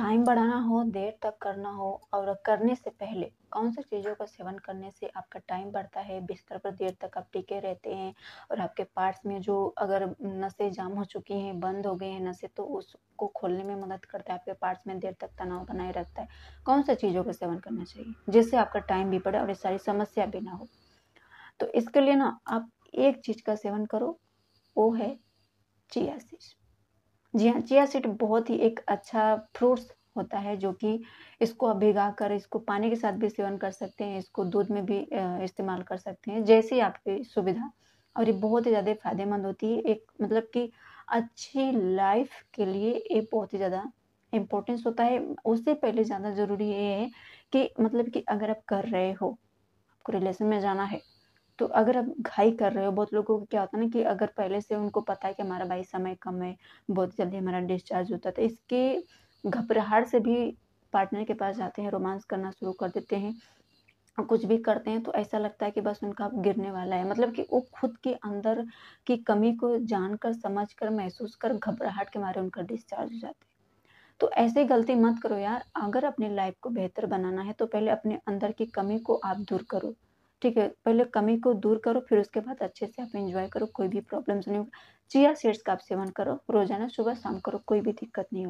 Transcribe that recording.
time बढ़ाना हो देर तक करना हो और करने से पहले कौन सी चीज़ों का सेवन करने से आपका टाइम बढ़ता है बिस्तर पर देर तक आप टिके रहते हैं और आपके पार्ट्स में जो अगर नसें जाम हो चुकी हैं बंद हो गए हैं नसें तो उसको खोलने में मदद करता है आपके पार्ट्स में देर तक तनाव बनाए रखता है कौन सी चीज़ों का सेवन करना चाहिए जिससे आपका टाइम भी बढ़े और ये सारी समस्या भी ना हो तो इसके लिए ना आप एक चीज़ का सेवन करो वो है चिया सीज़ जी हाँ चिया सीड बहुत ही एक अच्छा फ्रूट्स होता है जो कि इसको आप भिगा कर इसको पानी के साथ भी सेवन कर सकते हैं इसको दूध में भी इस्तेमाल कर सकते हैं जैसी आपकी सुविधा और ये बहुत ही ज़्यादा फायदेमंद होती है एक मतलब कि अच्छी लाइफ के लिए ये बहुत ही ज़्यादा इम्पोर्टेंस होता है उससे पहले ज़्यादा ज़रूरी ये है कि मतलब कि अगर आप कर रहे हो आपको रिलेशन में जाना है तो अगर आप घाई कर रहे हो बहुत लोगों को क्या होता है ना कि अगर पहले से उनको पता है कि हमारा भाई समय कम है बहुत जल्दी हमारा डिस्चार्ज होता है तो इसके घबराहट से भी पार्टनर के पास जाते हैं रोमांस करना शुरू कर देते हैं कुछ भी करते हैं तो ऐसा लगता है कि बस उनका अब गिरने वाला है मतलब कि वो खुद के अंदर की कमी को जानकर समझकर महसूस कर घबराहट के मारे उनका डिस्चार्ज हो जाते हैं तो ऐसे गलती मत करो यार अगर अपनी लाइफ को बेहतर बनाना है तो पहले अपने अंदर की कमी को आप दूर करो ठीक है पहले कमी को दूर करो फिर उसके बाद अच्छे से आप इंजॉय करो कोई भी प्रॉब्लम्स नहीं चिया सीड्स का आप सेवन करो रोजाना सुबह शाम करो कोई भी दिक्कत नहीं हो